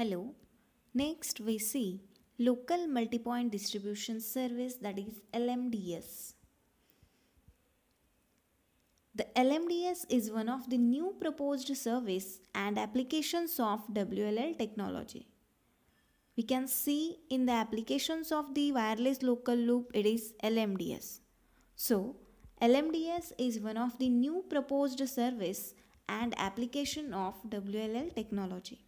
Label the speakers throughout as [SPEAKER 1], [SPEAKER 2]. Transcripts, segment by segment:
[SPEAKER 1] Hello. Next we see local multipoint distribution service that is LMDS. The LMDS is one of the new proposed service and applications of WLL technology. We can see in the applications of the wireless local loop it is LMDS. So LMDS is one of the new proposed service and application of WLL technology.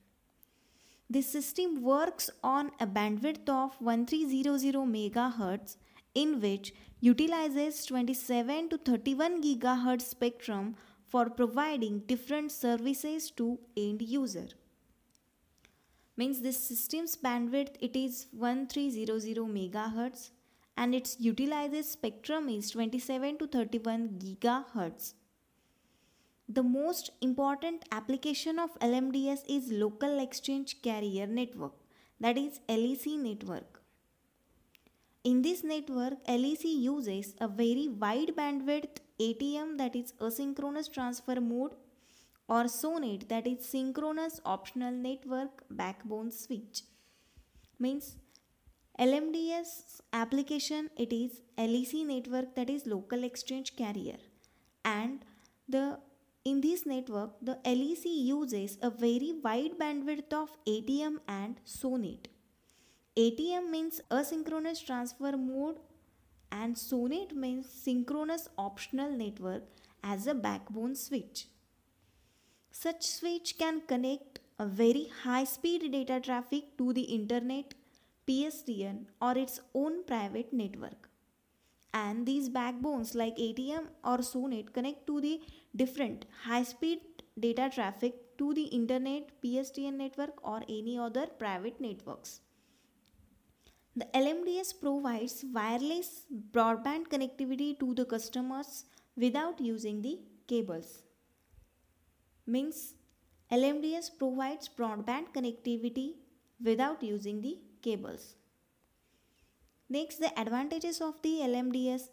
[SPEAKER 1] This system works on a bandwidth of 1300 MHz in which utilizes 27 to 31 GHz spectrum for providing different services to end user. Means this system's bandwidth it is 1300 MHz and its utilizes spectrum is 27 to 31 GHz. The most important application of LMDS is local exchange carrier network that is LEC network. In this network LEC uses a very wide bandwidth ATM that is asynchronous transfer mode or SONET that is synchronous optional network backbone switch means LMDS application it is LEC network that is local exchange carrier and the in this network, the LEC uses a very wide bandwidth of ATM and SONET. ATM means asynchronous transfer mode and SONET means synchronous optional network as a backbone switch. Such switch can connect a very high speed data traffic to the internet, PSTN or its own private network. And these backbones like ATM or SONET connect to the different high speed data traffic to the internet, PSTN network or any other private networks. The LMDS provides wireless broadband connectivity to the customers without using the cables. Means LMDS provides broadband connectivity without using the cables. Next, the advantages of the LMDS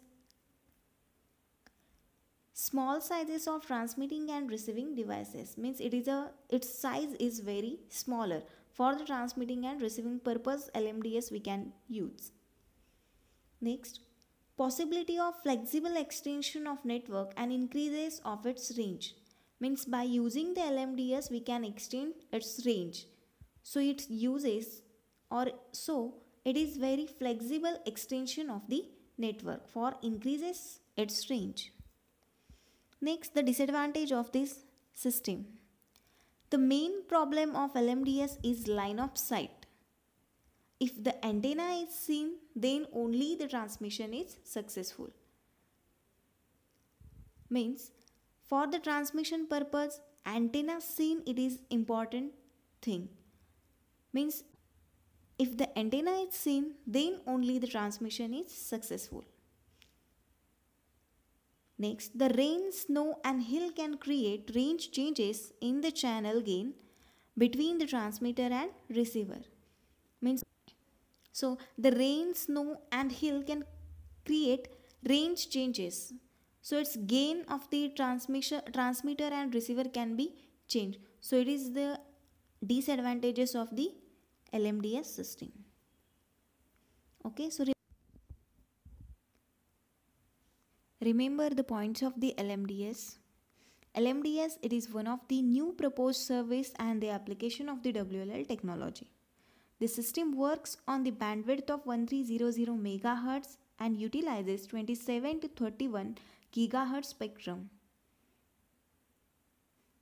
[SPEAKER 1] small sizes of transmitting and receiving devices means it is a its size is very smaller for the transmitting and receiving purpose lmds we can use next possibility of flexible extension of network and increases of its range means by using the lmds we can extend its range so it uses or so it is very flexible extension of the network for increases its range Next, the disadvantage of this system. The main problem of LMDS is line of sight. If the antenna is seen, then only the transmission is successful. Means, for the transmission purpose, antenna seen it is important thing. Means, if the antenna is seen, then only the transmission is successful. Next, the rain, snow, and hill can create range changes in the channel gain between the transmitter and receiver. Means, so the rain, snow, and hill can create range changes. So its gain of the transmission transmitter and receiver can be changed. So it is the disadvantages of the LMDS system. Okay, so Remember the points of the LMDS? LMDS, it is one of the new proposed service and the application of the WLL technology. The system works on the bandwidth of 1300 MHz and utilizes 27 to 31 GHz spectrum.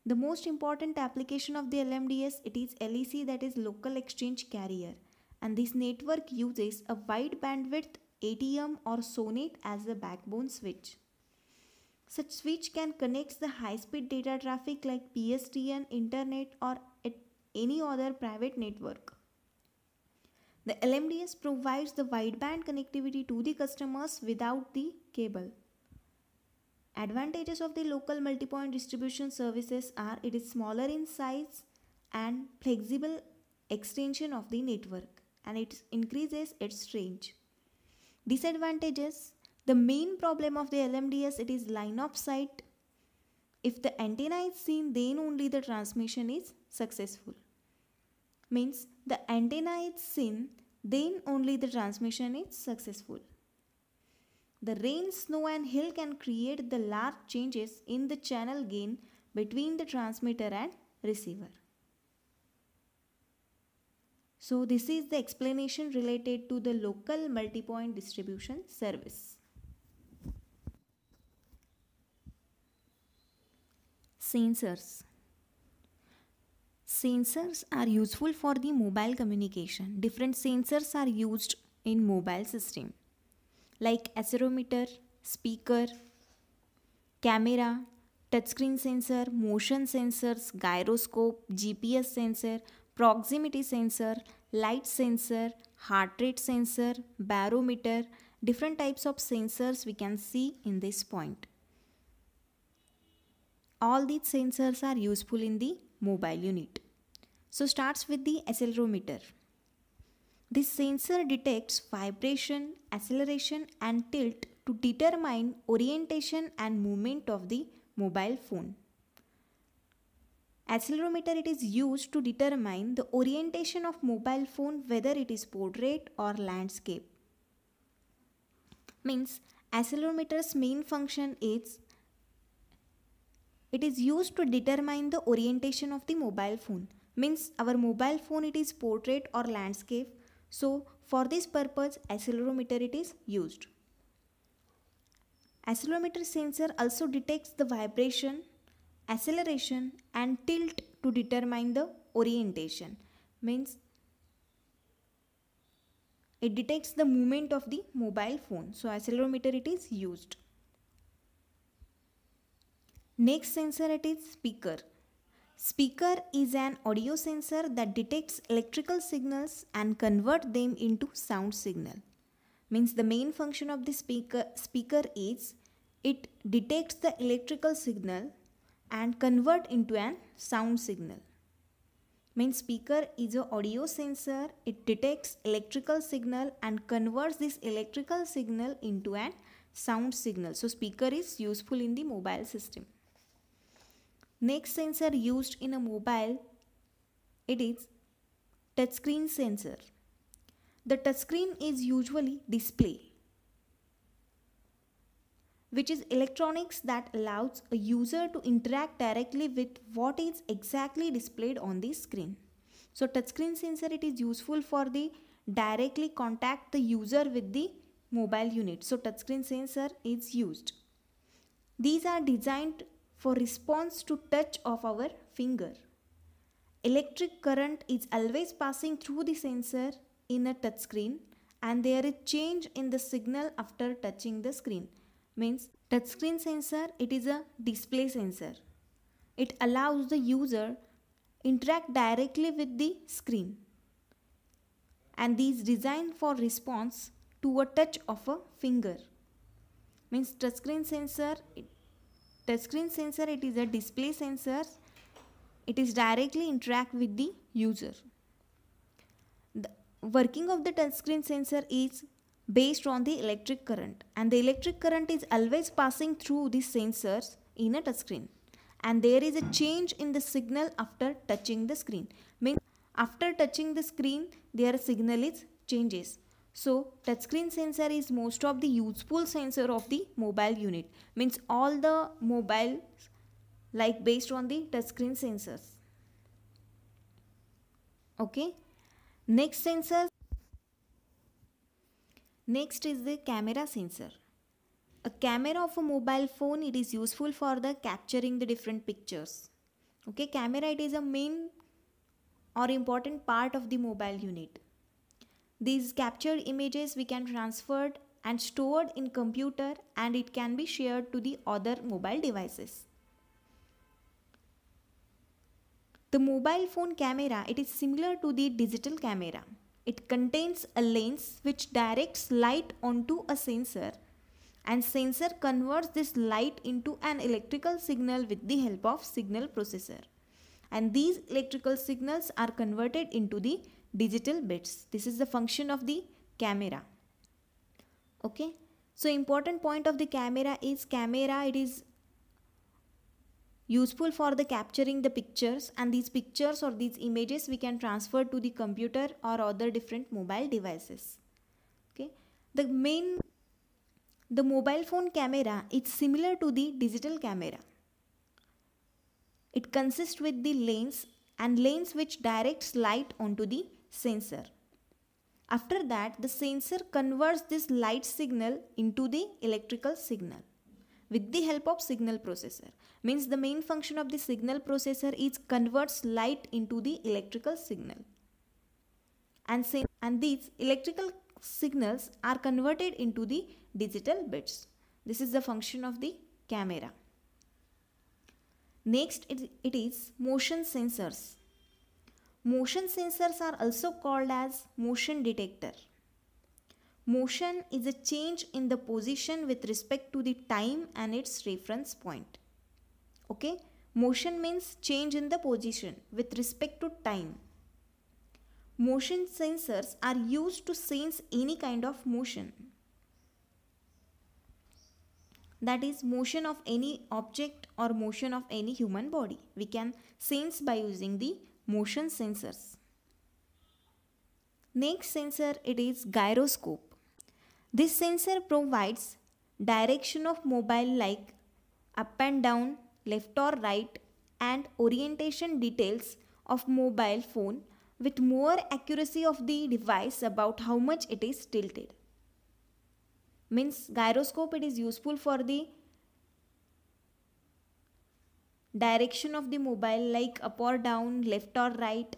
[SPEAKER 1] The most important application of the LMDS, it is LEC that is local exchange carrier and this network uses a wide bandwidth ATM or SONET as the backbone switch. Such switch can connect the high-speed data traffic like PSTN, internet or any other private network. The LMDS provides the wideband connectivity to the customers without the cable. Advantages of the local multipoint distribution services are it is smaller in size and flexible extension of the network and it increases its range. Disadvantages The main problem of the LMDS it is line of sight. If the antenna is seen then only the transmission is successful. Means the antenna is seen then only the transmission is successful. The rain, snow and hill can create the large changes in the channel gain between the transmitter and receiver. So this is the explanation related to the local multipoint distribution service. Sensors. Sensors are useful for the mobile communication. Different sensors are used in mobile system like accelerometer, speaker, camera, touchscreen sensor, motion sensors, gyroscope, GPS sensor, proximity sensor, light sensor, heart rate sensor, barometer, different types of sensors we can see in this point. All these sensors are useful in the mobile unit. So starts with the accelerometer. This sensor detects vibration, acceleration and tilt to determine orientation and movement of the mobile phone. Accelerometer it is used to determine the orientation of mobile phone whether it is portrait or landscape. Means accelerometer's main function is it is used to determine the orientation of the mobile phone. Means our mobile phone it is portrait or landscape. So for this purpose accelerometer it is used. Accelerometer sensor also detects the vibration acceleration and tilt to determine the orientation means it detects the movement of the mobile phone so accelerometer it is used next sensor it is speaker speaker is an audio sensor that detects electrical signals and convert them into sound signal means the main function of the speaker speaker is it detects the electrical signal and convert into an sound signal. Main speaker is a audio sensor. It detects electrical signal and converts this electrical signal into an sound signal. So speaker is useful in the mobile system. Next sensor used in a mobile, it is touchscreen sensor. The touchscreen is usually display which is electronics that allows a user to interact directly with what is exactly displayed on the screen. So touchscreen sensor it is useful for the directly contact the user with the mobile unit. So touchscreen sensor is used. These are designed for response to touch of our finger. Electric current is always passing through the sensor in a touchscreen and there is change in the signal after touching the screen means touchscreen sensor it is a display sensor it allows the user interact directly with the screen and these designed for response to a touch of a finger means touchscreen sensor it, touchscreen sensor it is a display sensor it is directly interact with the user the working of the touchscreen sensor is based on the electric current and the electric current is always passing through the sensors in a touchscreen and there is a change in the signal after touching the screen means after touching the screen their signal is changes so touchscreen sensor is most of the useful sensor of the mobile unit means all the mobile like based on the touchscreen sensors okay next sensor Next is the camera sensor. A camera of a mobile phone, it is useful for the capturing the different pictures. Okay, camera it is a main or important part of the mobile unit. These captured images we can transferred and stored in computer and it can be shared to the other mobile devices. The mobile phone camera, it is similar to the digital camera. It contains a lens which directs light onto a sensor and sensor converts this light into an electrical signal with the help of signal processor. And these electrical signals are converted into the digital bits. This is the function of the camera. Okay. So important point of the camera is camera it is useful for the capturing the pictures and these pictures or these images we can transfer to the computer or other different mobile devices okay the main the mobile phone camera is similar to the digital camera it consists with the lens and lens which directs light onto the sensor after that the sensor converts this light signal into the electrical signal with the help of signal processor means the main function of the signal processor is converts light into the electrical signal and same and these electrical signals are converted into the digital bits this is the function of the camera next it, it is motion sensors motion sensors are also called as motion detector Motion is a change in the position with respect to the time and its reference point okay motion means change in the position with respect to time motion sensors are used to sense any kind of motion that is motion of any object or motion of any human body we can sense by using the motion sensors next sensor it is gyroscope this sensor provides direction of mobile like up and down left or right, and orientation details of mobile phone with more accuracy of the device about how much it is tilted. Means gyroscope it is useful for the direction of the mobile like up or down, left or right.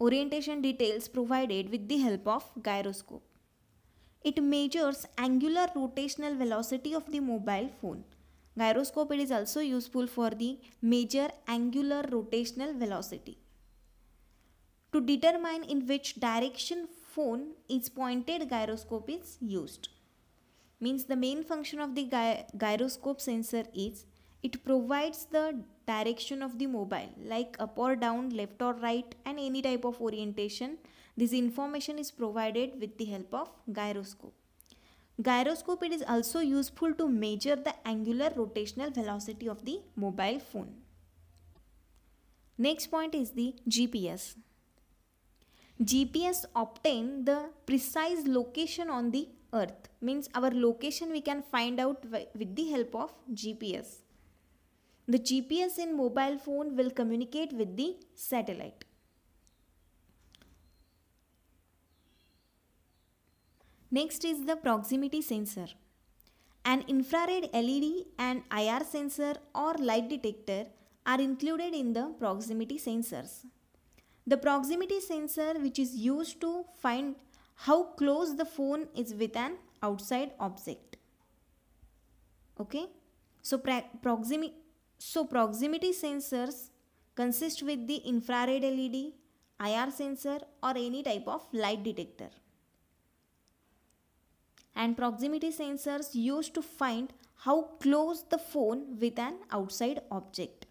[SPEAKER 1] Orientation details provided with the help of gyroscope. It measures angular rotational velocity of the mobile phone. Gyroscope it is also useful for the major angular rotational velocity. To determine in which direction phone is pointed gyroscope is used. Means the main function of the gy gyroscope sensor is it provides the direction of the mobile like up or down, left or right and any type of orientation. This information is provided with the help of gyroscope. Gyroscope it is also useful to measure the angular rotational velocity of the mobile phone. Next point is the GPS. GPS obtain the precise location on the earth means our location we can find out with the help of GPS. The GPS in mobile phone will communicate with the satellite. Next is the proximity sensor. An infrared LED and IR sensor or light detector are included in the proximity sensors. The proximity sensor which is used to find how close the phone is with an outside object. Okay. So, proximi so proximity sensors consist with the infrared LED, IR sensor or any type of light detector and proximity sensors used to find how close the phone with an outside object.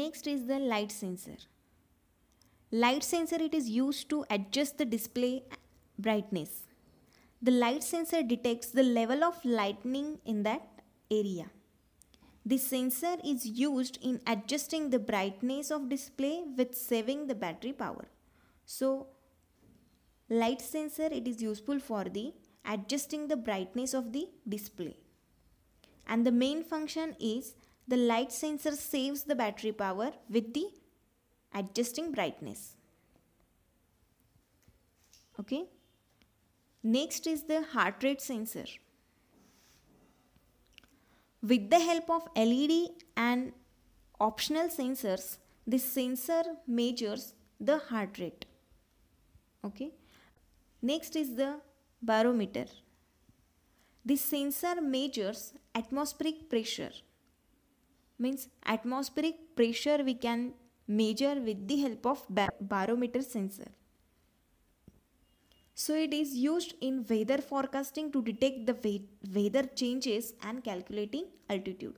[SPEAKER 1] Next is the light sensor. Light sensor it is used to adjust the display brightness. The light sensor detects the level of lightning in that area. This sensor is used in adjusting the brightness of display with saving the battery power. So Light sensor it is useful for the adjusting the brightness of the display. And the main function is the light sensor saves the battery power with the adjusting brightness. Okay. Next is the heart rate sensor. With the help of LED and optional sensors, this sensor measures the heart rate. Okay. Next is the barometer. This sensor measures atmospheric pressure. Means atmospheric pressure we can measure with the help of bar barometer sensor. So it is used in weather forecasting to detect the weather changes and calculating altitude.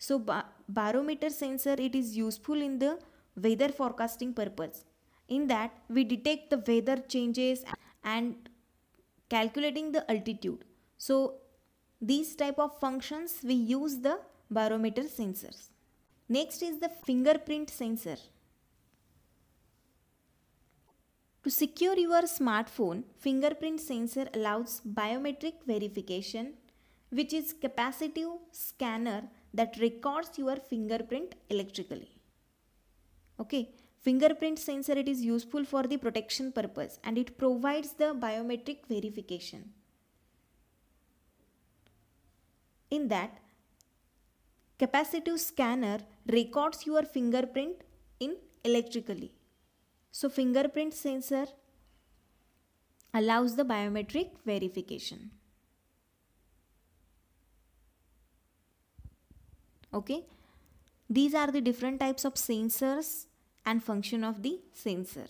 [SPEAKER 1] So ba barometer sensor it is useful in the weather forecasting purpose in that, we detect the weather changes and calculating the altitude. So, these type of functions we use the barometer sensors. Next is the fingerprint sensor. To secure your smartphone, fingerprint sensor allows biometric verification which is capacitive scanner that records your fingerprint electrically. Okay, Fingerprint sensor it is useful for the protection purpose and it provides the biometric verification. In that, capacitive scanner records your fingerprint in electrically. So fingerprint sensor allows the biometric verification. Okay, these are the different types of sensors and function of the sensor.